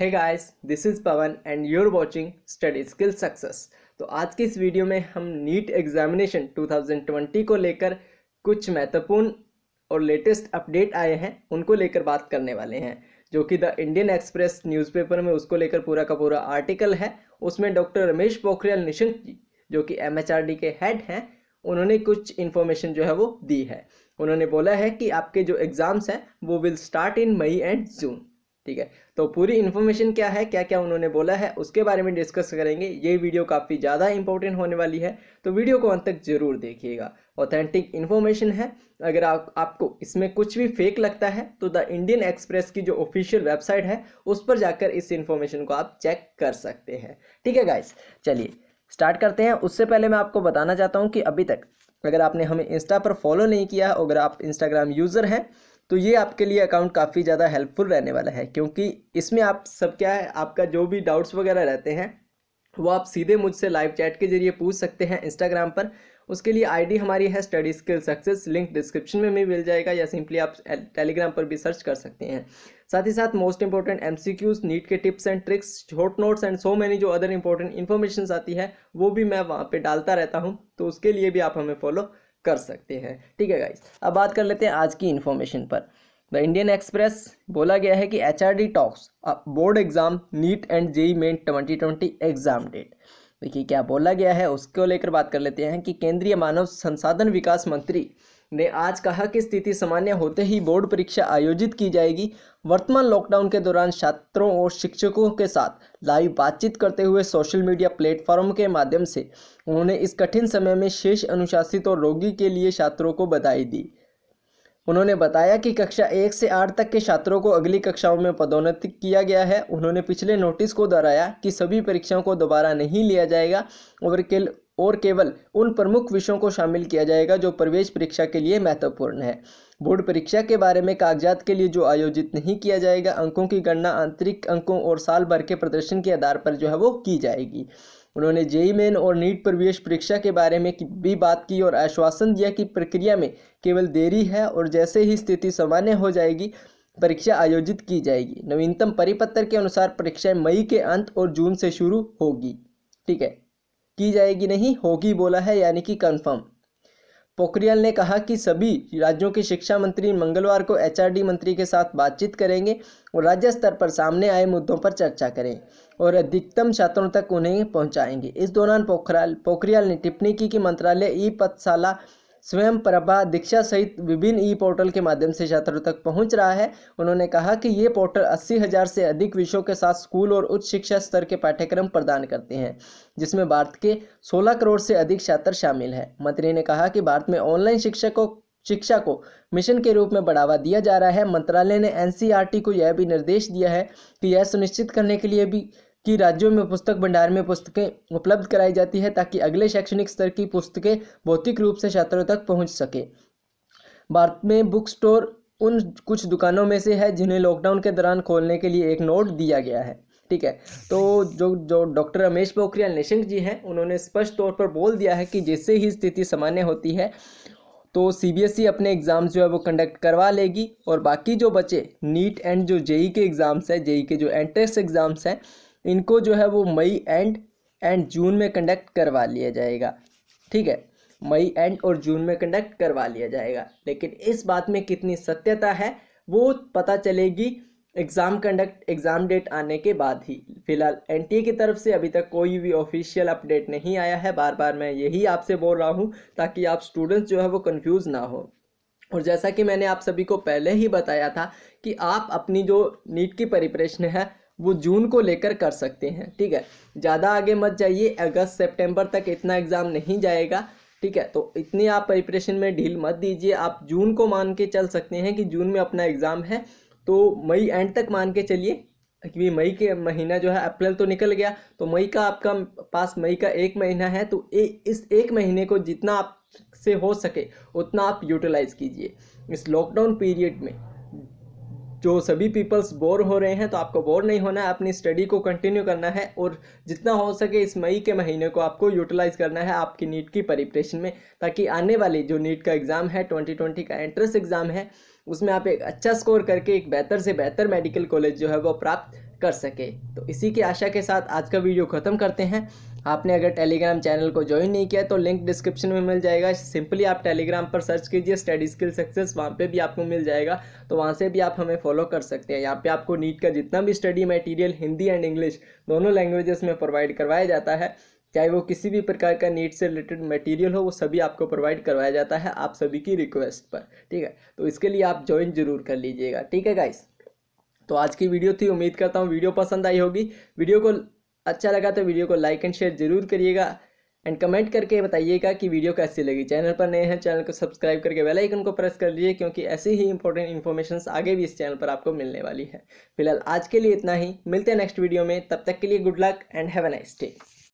hey guys this is Pawan and you're watching study skill success तो आज की इस वीडियो में हम नीट एग्जामिनेशन 2020 को लेकर कुछ महत्वपूर्ण और लेटेस्ट अपडेट आए हैं उनको लेकर बात करने वाले हैं जो कि द इंडियन एक्सप्रेस न्यूज़पेपर में उसको लेकर पूरा का पूरा आर्टिकल है उसमें डॉक्टर रमेश पोखरियाल निशंक जी जो कि एम के हेड हैं उन्होंने कुछ इन्फॉर्मेशन जो है वो दी है उन्होंने बोला है कि आपके जो एग्ज़ाम्स हैं वो will start in May and June ठीक है तो पूरी इन्फॉर्मेशन क्या है क्या क्या उन्होंने बोला है उसके बारे में डिस्कस करेंगे ये वीडियो काफ़ी ज़्यादा इंपॉर्टेंट होने वाली है तो वीडियो को अंत तक जरूर देखिएगा ऑथेंटिक इन्फॉर्मेशन है अगर आप आपको इसमें कुछ भी फेक लगता है तो द इंडियन एक्सप्रेस की जो ऑफिशियल वेबसाइट है उस पर जाकर इस इन्फॉर्मेशन को आप चेक कर सकते हैं ठीक है गाइस चलिए स्टार्ट करते हैं उससे पहले मैं आपको बताना चाहता हूँ कि अभी तक अगर आपने हमें इंस्टा पर फॉलो नहीं किया अगर आप इंस्टाग्राम यूज़र हैं तो ये आपके लिए अकाउंट काफ़ी ज़्यादा हेल्पफुल रहने वाला है क्योंकि इसमें आप सब क्या है आपका जो भी डाउट्स वगैरह रहते हैं वो आप सीधे मुझसे लाइव चैट के जरिए पूछ सकते हैं इंस्टाग्राम पर उसके लिए आईडी हमारी है study skill success link description में भी मिल जाएगा या सिंपली आप टेलीग्राम पर भी सर्च कर सकते हैं साथ ही साथ most important M C Qs NEET के tips and tricks short notes and so many जो अदर इंपॉर्टेंट इन्फॉर्मेशन आती है वो भी मैं वहाँ पर डालता रहता हूँ तो उसके लिए भी आप हमें फॉलो कर सकते हैं ठीक है गाइस अब बात कर लेते हैं आज की इन्फॉर्मेशन पर द इंडियन एक्सप्रेस बोला गया है कि H R D talks board exam NEET and JEE Main twenty twenty exam date देखिए क्या बोला गया है उसको लेकर बात कर लेते हैं कि केंद्रीय मानव संसाधन विकास मंत्री ने आज कहा कि स्थिति सामान्य होते ही बोर्ड परीक्षा आयोजित की जाएगी वर्तमान लॉकडाउन के दौरान छात्रों और शिक्षकों के साथ लाइव बातचीत करते हुए सोशल मीडिया प्लेटफॉर्म के माध्यम से उन्होंने इस कठिन समय में शेष अनुशासित और रोगी के लिए छात्रों को बधाई दी उन्होंने बताया कि कक्षा एक से आठ तक के छात्रों को अगली कक्षाओं में पदोन्नति किया गया है उन्होंने पिछले नोटिस को दोहराया कि सभी परीक्षाओं को दोबारा नहीं लिया जाएगा और केवल और केवल उन प्रमुख विषयों को शामिल किया जाएगा जो प्रवेश परीक्षा के लिए महत्वपूर्ण है बोर्ड परीक्षा के बारे में कागजात के लिए जो आयोजित नहीं किया जाएगा अंकों की गणना आंतरिक अंकों और साल भर के प्रदर्शन के आधार पर जो है वो की जाएगी उन्होंने जेई मेन और नीट प्रवेश परीक्षा के बारे में भी बात की और आश्वासन दिया कि प्रक्रिया में केवल देरी है और जैसे ही स्थिति सामान्य हो जाएगी परीक्षा आयोजित की जाएगी नवीनतम परिपत्र के अनुसार परीक्षाएं मई के अंत और जून से शुरू होगी ठीक है की जाएगी नहीं होगी बोला है यानी कि कंफर्म पोखरियाल ने कहा कि सभी राज्यों के शिक्षा मंत्री मंगलवार को एचआरडी मंत्री के साथ बातचीत करेंगे और राज्य स्तर पर सामने आए मुद्दों पर चर्चा करें और अधिकतम छात्रों तक उन्हें पहुंचाएंगे इस दौरान पोखराल पोखरियाल ने टिप्पणी की कि मंत्रालय ई पथशाला स्वयं प्रभा दीक्षा सहित विभिन्न ई पोर्टल के माध्यम से छात्रों तक पहुंच रहा है उन्होंने कहा कि ये पोर्टल अस्सी हज़ार से अधिक विषयों के साथ स्कूल और उच्च शिक्षा स्तर के पाठ्यक्रम प्रदान करते हैं जिसमें भारत के 16 करोड़ से अधिक छात्र शामिल हैं मंत्री ने कहा कि भारत में ऑनलाइन शिक्षकों शिक्षा को मिशन के रूप में बढ़ावा दिया जा रहा है मंत्रालय ने एनसीईआरटी e को यह भी निर्देश दिया है कि यह सुनिश्चित करने के लिए भी कि राज्यों में पुस्तक भंडार में पुस्तकें उपलब्ध कराई जाती है ताकि अगले शैक्षणिक स्तर की पुस्तकें भौतिक रूप से छात्रों तक पहुंच सके भारत में बुक स्टोर उन कुछ दुकानों में से है जिन्हें लॉकडाउन के दौरान खोलने के लिए एक नोट दिया गया है ठीक है तो जो जो डॉक्टर रमेश पोखरियाल निशंक जी हैं उन्होंने स्पष्ट तौर पर बोल दिया है कि जैसे ही स्थिति सामान्य होती है तो सीबीएसई e अपने एग्ज़ाम्स जो है वो कंडक्ट करवा लेगी और बाकी जो बचे नीट एंड जो जेई के एग्ज़ाम्स हैं जेई के e जो एंट्रेंस एग्ज़ाम्स हैं इनको जो है वो मई एंड एंड जून में कंडक्ट करवा लिया जाएगा ठीक है मई एंड और जून में कंडक्ट करवा लिया जाएगा लेकिन इस बात में कितनी सत्यता है वो पता चलेगी एग्ज़ाम कंडक्ट एग्ज़ाम डेट आने के बाद ही फिलहाल एन की तरफ से अभी तक कोई भी ऑफिशियल अपडेट नहीं आया है बार बार मैं यही आपसे बोल रहा हूँ ताकि आप स्टूडेंट्स जो है वो कन्फ्यूज़ ना हो और जैसा कि मैंने आप सभी को पहले ही बताया था कि आप अपनी जो नीट की प्रिपरेशन है वो जून को लेकर कर सकते हैं ठीक है ज़्यादा आगे मत जाइए अगस्त सेप्टेम्बर तक इतना एग्ज़ाम नहीं जाएगा ठीक है तो इतनी आप प्रिपरेशन में ढील मत दीजिए आप जून को मान के चल सकते हैं कि जून में अपना एग्ज़ाम है तो मई एंड तक मान के चलिए क्योंकि मई के महीना जो है अप्रैल तो निकल गया तो मई का आपका पास मई का एक महीना है तो ए, इस एक महीने को जितना आप से हो सके उतना आप यूटिलाइज़ कीजिए इस लॉकडाउन पीरियड में जो सभी पीपल्स बोर हो रहे हैं तो आपको बोर नहीं होना है अपनी स्टडी को कंटिन्यू करना है और जितना हो सके इस मई के महीने को आपको यूटिलाइज करना है आपकी नीट की प्रिपरेशन में ताकि आने वाली जो नीट का एग्ज़ाम है ट्वेंटी का एंट्रेंस एग्ज़ाम है उसमें आप एक अच्छा स्कोर करके एक बेहतर से बेहतर मेडिकल कॉलेज जो है वो प्राप्त कर सके तो इसी की आशा के साथ आज का वीडियो ख़त्म करते हैं आपने अगर टेलीग्राम चैनल को ज्वाइन नहीं किया तो लिंक डिस्क्रिप्शन में मिल जाएगा सिंपली आप टेलीग्राम पर सर्च कीजिए स्टडी स्किल सक्सेस वहाँ पे भी आपको मिल जाएगा तो वहाँ से भी आप हमें फॉलो कर सकते हैं यहाँ पे आपको नीट का जितना भी study material Hindi and English दोनों लैंग्वेजेस में प्रोवाइड करवाया जाता है चाहे वो किसी भी प्रकार का नीट से रिलेटेड मटेरियल हो वो सभी आपको प्रोवाइड करवाया जाता है आप सभी की रिक्वेस्ट पर ठीक है तो इसके लिए आप ज्वाइन जरूर कर लीजिएगा ठीक है गाइस तो आज की वीडियो थी उम्मीद करता हूँ वीडियो पसंद आई होगी वीडियो को अच्छा लगा तो वीडियो को लाइक एंड शेयर जरूर करिएगा एंड कमेंट करके बताइएगा कि वीडियो कैसी लगी चैनल पर नए हैं चैनल को सब्सक्राइब करके बेल आइकन को प्रेस कर लीजिए क्योंकि ऐसी ही इंपॉर्टेंट इन्फॉर्मेशन आगे भी इस चैनल पर आपको मिलने वाली है फिलहाल आज के लिए इतना ही मिलते हैं नेक्स्ट वीडियो में तब तक के लिए good luck and have a nice day